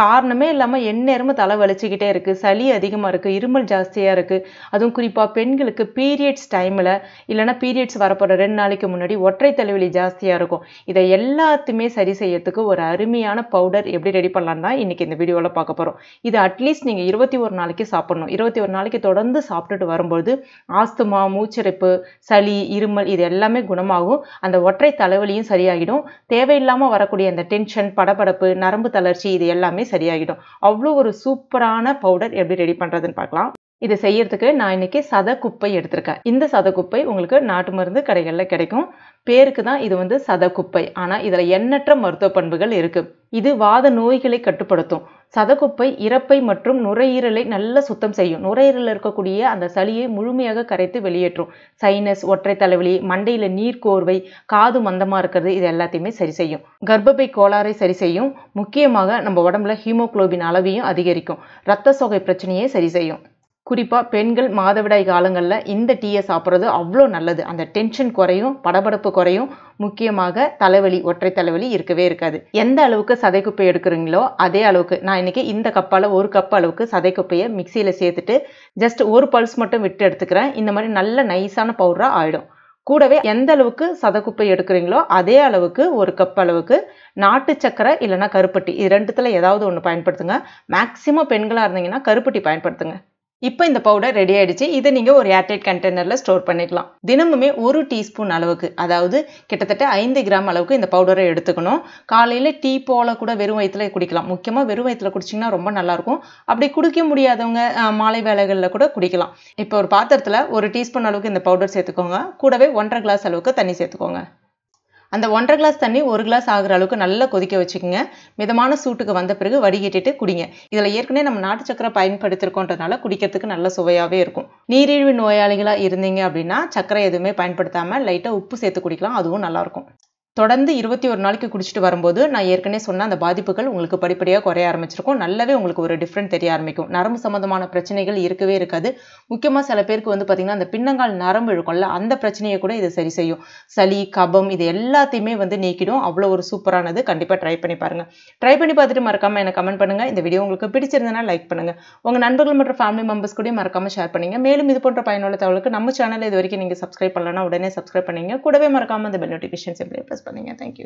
காரணமே இல்லாமல் எந்நேரமும் தலை வலிச்சுக்கிட்டே இருக்குது சளி அதிகமாக இருக்குது இருமல் ஜாஸ்தியாக இருக்குது அதுவும் குறிப்பாக பெண்களுக்கு பீரியட்ஸ் டைமில் இல்லைன்னா பீரியட்ஸ் வரப்போகிற ரெண்டு நாளைக்கு முன்னாடி ஒற்றை தலைவலி ஜாஸ்தியாக இருக்கும் இதை எல்லாத்தையுமே சரி செய்யறதுக்கு ஒரு அருமையான பவுடர் எப்படி ரெடி பண்ணலாம் தான் இன்றைக்கி இந்த வீடியோவில் பார்க்க போகிறோம் இது அட்லீஸ்ட் நீங்கள் இருபத்தி ஒரு நாளைக்கு சாப்பிடணும் இருபத்தி ஒரு நாளைக்கு தொடர்ந்து சாப்பிட்டுட்டு வரும்போது ஆஸ்துமா மூச்சரிப்பு சளி இருமல் இது எல்லாமே குணமாகும் அந்த ஒற்றை தலைவலியும் சரியாகிடும் தேவையில்லாமல் வரக்கூடிய அந்த டென்ஷன் படபடப்பு நரம்பு தளர்ச்சி இது எல்லாமே சரியாகிடும் அவ்வளோ ஒரு சூப்பரான பவுடர் எப்படி ரெடி பண்ணுறதுன்னு பார்க்கலாம் இது செய்யறதுக்கு நான் இன்னைக்கு சத குப்பை எடுத்திருக்கேன் இந்த சத குப்பை உங்களுக்கு நாட்டு மருந்து கடைகளில் கிடைக்கும் பேருக்கு தான் இது வந்து சத குப்பை ஆனால் இதில் எண்ணற்ற மருத்துவ பண்புகள் இருக்குது இது வாத நோய்களை கட்டுப்படுத்தும் சதகுப்பை இறப்பை மற்றும் நுரையீரலை நல்ல சுத்தம் செய்யும் நுரையீரலில் இருக்கக்கூடிய அந்த சளியை முழுமையாக கரைத்து வெளியேற்றும் சைனஸ் ஒற்றை தலைவலி மண்டையில் நீர் கோர்வை காது மந்தமாக இருக்கிறது இது எல்லாத்தையுமே சரி செய்யும் கர்ப்பப்பை கோளாறை சரி செய்யும் முக்கியமாக நம்ம உடம்புல ஹீமோக்ளோபின் அளவையும் அதிகரிக்கும் ரத்த சோகை பிரச்சனையை சரி செய்யும் குறிப்பாக பெண்கள் மாதவிடாய் காலங்களில் இந்த டீயை சாப்பிட்றது அவ்வளோ நல்லது அந்த டென்ஷன் குறையும் படபடப்பு குறையும் முக்கியமாக தலைவலி ஒற்றை தலைவலி இருக்கவே இருக்காது எந்த அளவுக்கு சதை குப்பை எடுக்கிறீங்களோ அதே அளவுக்கு நான் இன்றைக்கி இந்த கப்பால் ஒரு கப் அளவுக்கு சதை குப்பையை மிக்சியில் சேர்த்துட்டு ஜஸ்ட் ஒரு பல்ஸ் மட்டும் விட்டு எடுத்துக்கிறேன் இந்த மாதிரி நல்ல நைஸான பவுடராக ஆகிடும் கூடவே எந்த அளவுக்கு சதக்குப்பை எடுக்கிறீங்களோ அதே அளவுக்கு ஒரு கப் அளவுக்கு நாட்டு சக்கரை இல்லைனா கருப்பட்டி இது ரெண்டுத்தில் ஏதாவது ஒன்று பயன்படுத்துங்க மேக்சிமம் பெண்களாக இருந்தீங்கன்னா கருப்பட்டி பயன்படுத்துங்க இப்போ இந்த பவுடர் ரெடி ஆயிடுச்சு இதை நீங்கள் ஒரு ஏர்டைட் கண்டெய்னரில் ஸ்டோர் பண்ணிக்கலாம் தினமுமே ஒரு டீஸ்பூன் அளவுக்கு அதாவது கிட்டத்தட்ட ஐந்து கிராம் அளவுக்கு இந்த பவுடரை எடுத்துக்கணும் காலையில் டீ போல கூட வெறும் வயிற்றுல குடிக்கலாம் முக்கியமாக வெறும் வயிற்றுல குடிச்சிங்கன்னா ரொம்ப நல்லாயிருக்கும் அப்படி குடிக்க முடியாதவங்க மாலை வேலைகளில் கூட குடிக்கலாம் இப்போ ஒரு பாத்திரத்தில் ஒரு டீஸ்பூன் அளவுக்கு இந்த பவுடர் சேர்த்துக்கோங்க கூடவே ஒன்றரை கிளாஸ் அளவுக்கு தண்ணி சேர்த்துக்கோங்க அந்த ஒன்றரை கிளாஸ் தண்ணி ஒரு கிளாஸ் ஆகிற அளவுக்கு நல்லா கொதிக்க வச்சுக்கோங்க மிதமான சூட்டுக்கு வந்த பிறகு வடிகட்டிட்டு குடிங்க இதில் ஏற்கனவே நம்ம நாட்டு சக்கரை பயன்படுத்திருக்கோன்றதுனால குடிக்கிறதுக்கு நல்ல சுவையாகவே இருக்கும் நீரிழிவு நோயாளிகளாக இருந்தீங்க அப்படின்னா சக்கரை எதுவுமே பயன்படுத்தாமல் லைட்டாக உப்பு சேர்த்து குடிக்கலாம் அதுவும் நல்லாயிருக்கும் தொடர்ந்து இருபத்தி ஒரு நாளைக்கு குடிச்சிட்டு வரும்போது நான் ஏற்கனவே சொன்ன அந்த பாதிப்புகள் உங்களுக்கு படிப்படியாக குறைய ஆரம்பிச்சிருக்கும் நல்லாவே உங்களுக்கு ஒரு டிஃப்ரெண்ட் தெரிய ஆரம்பிக்கும் நரம்பு சம்மந்தமான பிரச்சனைகள் இருக்கவே இருக்காது முக்கியமாக சில பேருக்கு வந்து பார்த்தீங்கன்னா அந்த பின்னங்கால் நரம்பு இருக்கும்ல அந்த பிரச்சனையை கூட இதை சரி செய்யும் சளி கபம் இது எல்லாத்தையுமே வந்து நீக்கிடும் அவ்வளோ ஒரு சூப்பரானது கண்டிப்பாக ட்ரை பண்ணி பாருங்கள் ட்ரை பண்ணி பார்த்துட்டு மறக்காமல் எனக்கு கமெண்ட் பண்ணுங்கள் இந்த வீடியோ உங்களுக்கு பிடிச்சிருந்தனா லைக் பண்ணுங்கள் உங்கள் நண்பர்கள் மற்றும் ஃபேமிலி மெம்பர்ஸ் கூட மறக்காமல் ஷேர் பண்ணுங்கள் மேலும் இது போன்ற பயனுள்ள தகவலுக்கு நம்ம சேனல் இது வரைக்கும் நீங்கள் சப்ஸ்கிரைப் பண்ணலன்னா உடனே சப்ஸ்கிரைப் பண்ணுங்க கூடவே மறக்காமல் அந்த பெல் நோட்டிஃபிகேஷன் சிம்பிளை ப்ரெஸ் thank you.